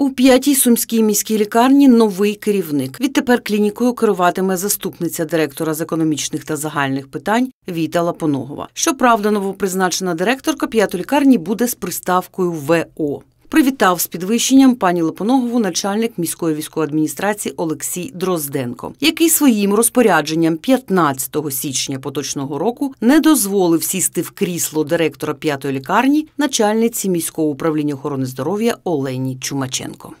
У п'ятій сумській міській лікарні новий керівник. Відтепер клінікою керуватиме заступниця директора з економічних та загальних питань Віта Лапоногова. Щоправда, новопризначена директорка п'ятої лікарні буде з приставкою ВО. Привітав з підвищенням пані Лопоногову начальник міської військової адміністрації Олексій Дрозденко, який своїм розпорядженням 15 січня поточного року не дозволив сісти в крісло директора п'ятої лікарні начальниці міського управління охорони здоров'я Олені Чумаченко.